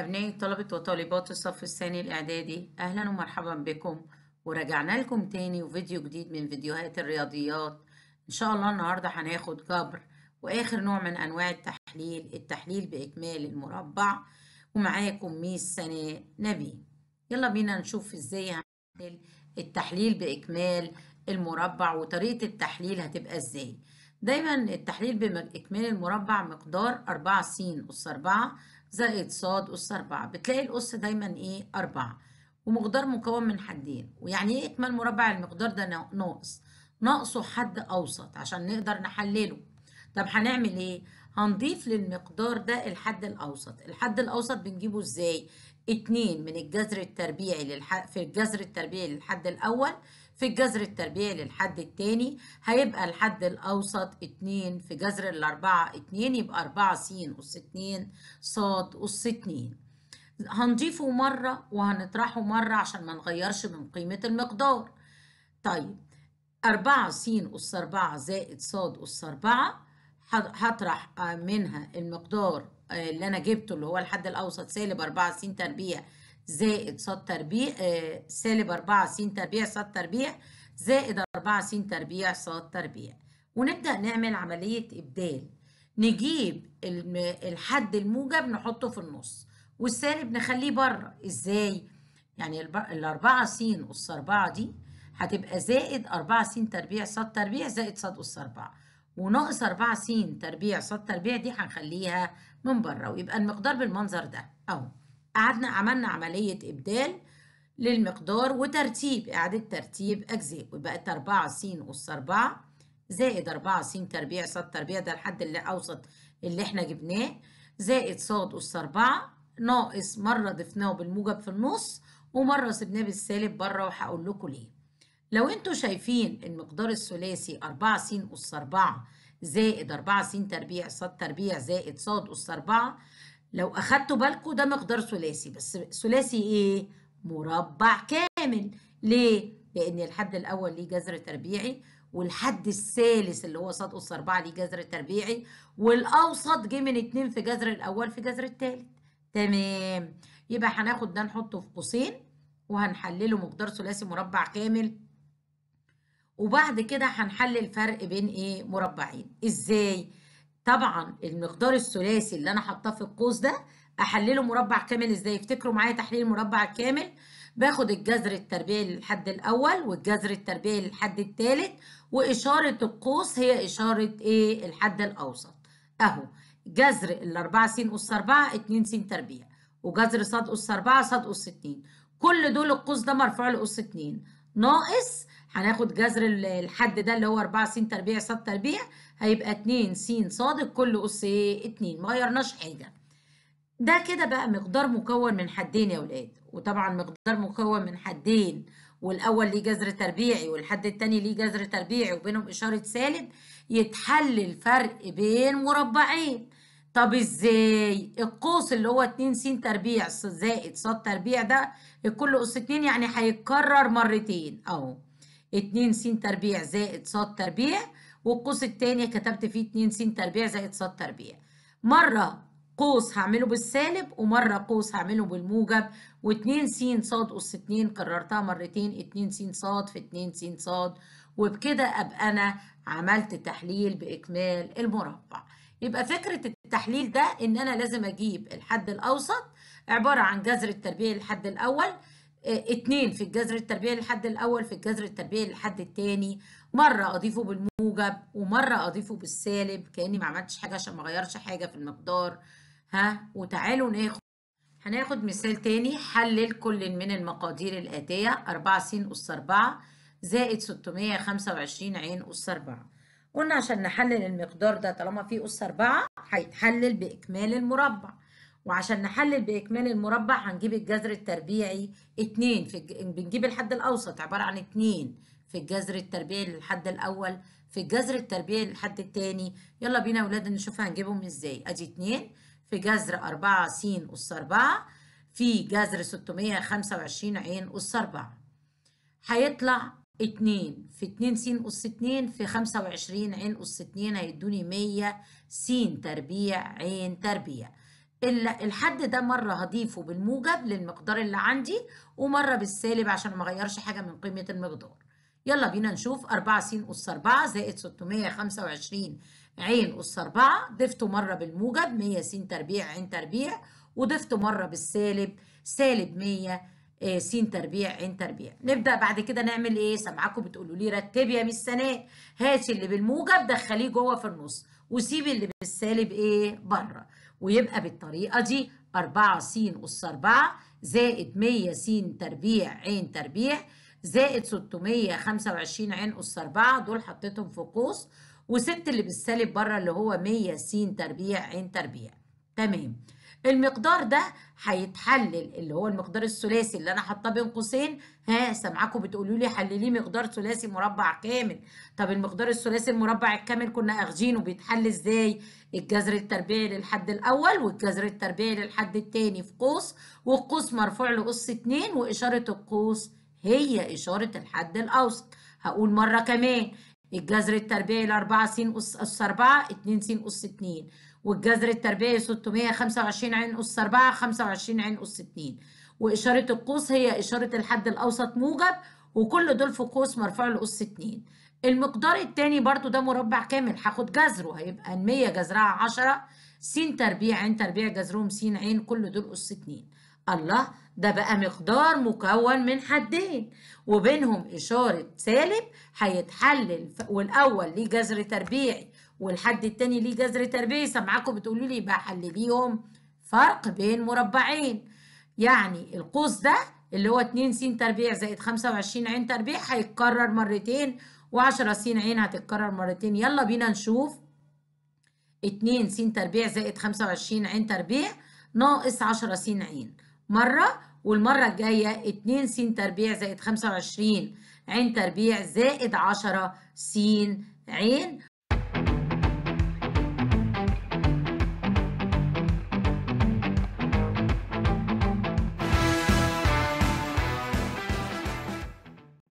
أبناء طلبة وطالبات الصف الثاني الإعدادي أهلا ومرحبا بكم ورجعنا لكم تاني وفيديو جديد من فيديوهات الرياضيات إن شاء الله النهاردة هناخد جبر وآخر نوع من أنواع التحليل التحليل بإكمال المربع ومعاكم ميس سناء نبي يلا بينا نشوف إزاي هنعمل التحليل بإكمال المربع وطريقة التحليل هتبقى إزاي دايما التحليل بإكمال المربع مقدار 4 س أس 4 زائد ص أس 4 بتلاقي الأس دايما إيه 4 ومقدار مكون من حدين ويعني إيه إكمال مربع المقدار ده ناقص ناقصه حد أوسط عشان نقدر نحلله طب هنعمل إيه؟ هنضيف للمقدار ده الحد الأوسط الحد الأوسط بنجيبه إزاي؟ 2 من الجذر التربيعي للح... في الجذر التربيعي للحد الأول في الجذر التربيعي للحد الثاني هيبقى الحد الأوسط 2 في جذر الأربعة 2 يبقى 4 س أس 2 ص أس 2 هنضيفه مرة وهنطرحه مرة عشان ما نغيرش من قيمة المقدار طيب 4 س أس 4 زائد ص أس 4 هطرح آه، منها المقدار آه، اللي أنا جبته اللي هو الحد الأوسط سالب 4 س تربيع زائد ص تربيع آه، سالب 4 س تربيع ص تربيع زائد 4 س تربيع ص تربيع ونبدأ نعمل عملية إبدال نجيب الحد الموجب نحطه في النص والسالب نخليه بره إزاي؟ يعني ال 4 س أس أربعة دي هتبقى زائد 4 س تربيع ص تربيع زائد ص أس أربعة وناقص 4 س تربيع ص تربيع دي هنخليها من بره ويبقى المقدار بالمنظر ده أهو قعدنا عملنا عملية إبدال للمقدار وترتيب إعادة ترتيب أجزاء وبقت 4 س أس 4 زائد 4 س تربيع ص تربيع ده الحد اللي أوسط اللي إحنا جبناه زائد ص أس 4 ناقص مرة ضفناه بالموجب في النص ومرة سبناه بالسالب بره وهقول لكم ليه. لو انتوا شايفين المقدار الثلاثي 4 س أس 4 زائد 4 س تربيع ص تربيع زائد ص أس 4 لو أخدتوا بالكم ده مقدار ثلاثي بس ثلاثي إيه؟ مربع كامل ليه؟ لأن الحد الأول ليه جذر تربيعي والحد الثالث اللي هو ص أس 4 ليه جذر تربيعي والأوسط جه من 2 في جذر الأول في جذر الثالث تمام يبقى هناخد ده نحطه في قوسين وهنحلله مقدار ثلاثي مربع كامل وبعد كده هنحلل فرق بين إيه؟ مربعين إزاي؟ طبعا المقدار الثلاثي اللي انا حاطاه في القوس ده احلله مربع كامل ازاي افتكروا معايا تحليل المربع الكامل باخد الجذر التربيعي للحد الاول والجذر التربيعي للحد الثالث واشاره القوس هي اشاره ايه الحد الاوسط اهو جذر ال 4 س اس 4 2 س تربيع وجذر ص اس 4 ص اس 2 كل دول القوس ده مرفوع لأس 2 ناقص هناخد جذر الحد ده اللي هو 4 س تربيع ص تربيع هيبقى 2 س ص كل أس إيه 2 ما غيرناش حاجة ده كده بقى مقدار مكون من حدين يا ولاد وطبعا مقدار مكون من حدين والأول ليه جذر تربيعي والحد التاني ليه جذر تربيعي وبينهم إشارة سالب يتحل الفرق بين مربعين طب ازاي القوس اللي هو 2 س تربيع زائد ص تربيع ده الكل اس 2 يعني هيتكرر مرتين اهو 2 س تربيع زائد ص تربيع والقوس الثاني كتبت فيه 2 س تربيع زائد ص تربيع مرة قوس هعمله بالسالب ومرة قوس هعمله بالموجب و2 س ص أس 2 كررتها مرتين 2 س ص في 2 س ص وبكده أبقى أنا عملت تحليل بإكمال المربع يبقى فكرة التحليل ده إن أنا لازم أجيب الحد الأوسط عبارة عن جذر التربيع للحد الأول آه، اتنين في الجذر التربيعي للحد الأول في الجذر التربيعي للحد التاني مرة أضيفه بالموجب ومرة أضيفه بالسالب كأني ما عملتش حاجة عشان ما غيرش حاجة في المقدار ها وتعالوا ناخد هناخد مثال تاني حلل كل من المقادير الآتية 4 س أس 4 زائد 625 ع أس 4 قلنا عشان نحلل المقدار ده طالما فيه أس 4 هيتحلل بإكمال المربع وعشان نحلل بإكمال المربع هنجيب الجذر التربيعي 2 في الج... بنجيب الحد الأوسط عبارة عن 2 في الجذر التربيعي للحد الأول في الجذر التربيعي للحد الثاني يلا بينا يا ولاد نشوف هنجيبهم إزاي أدي 2 في جذر 4 س أس 4 في جذر 625 ع أس 4 هيطلع 2 في 2 س أس 2 في 25 ع أس 2 هيدوني 100 س تربيع ع تربيع الحد ده مرة هضيفه بالموجب للمقدار اللي عندي ومرة بالسالب عشان ما اغيرش حاجة من قيمة المقدار يلا بينا نشوف 4 س أس 4 زائد 625 عين أس 4 ضفته مرة بالموجب 100 س تربيع عين تربيع وضفته مرة بالسالب سالب 100 آه، س تربيع عين تربيع نبدأ بعد كده نعمل إيه؟ سامعاكم بتقولوا لي رتبي يا مستناه سناء هاتي اللي بالموجب دخليه جوه في النص وسيب اللي بالسالب ايه بره ويبقى بالطريقه دي 4 س اس 4 زائد 100 س تربيع عين تربيع زائد 625 عين اس 4 دول حطيتهم في قوس وست اللي بالسالب بره اللي هو 100 س تربيع عين تربيع تمام المقدار ده هيتحلل اللي هو المقدار الثلاثي اللي انا حاطاه بين قوسين ها سامعاكم بتقولوا لي حلليه مقدار ثلاثي مربع كامل طب المقدار الثلاثي المربع الكامل كنا اخذينه بيتحل ازاي الجذر التربيعي للحد الاول والجذر التربيعي للحد الثاني في قوس والقوس مرفوع لقوس 2 واشاره القوس هي اشاره الحد الاوسط هقول مره كمان الجذر التربيعي ل 4 س أس 4 2 س أس 2 والجذر التربيعي 625 ع أس 4 25 ع أس 2 وإشارة القوس هي إشارة الحد الأوسط موجب وكل دول في قوس مرفوع لأس 2 المقدار التاني برضو ده مربع كامل هاخد جذره هيبقى 100 جذرها 10 س تربيع ع تربيع جذرهم س ع كل دول أس 2 الله ده بقى مقدار مكون من حدين وبينهم إشارة سالب هيتحلل والأول ليه جذر تربيعي والحد التاني ليه جذر تربيعي سمعكم بتقولوا لي بقى حلليهم فرق بين مربعين يعني القوس ده اللي هو 2 س تربيع زائد 25 ع تربيع هيتكرر مرتين و10 س ع هتتكرر مرتين يلا بينا نشوف 2 س تربيع زائد 25 ع تربيع ناقص 10 س ع مرة والمرة الجاية 2 س تربيع زائد 25 ع تربيع زائد 10 س ع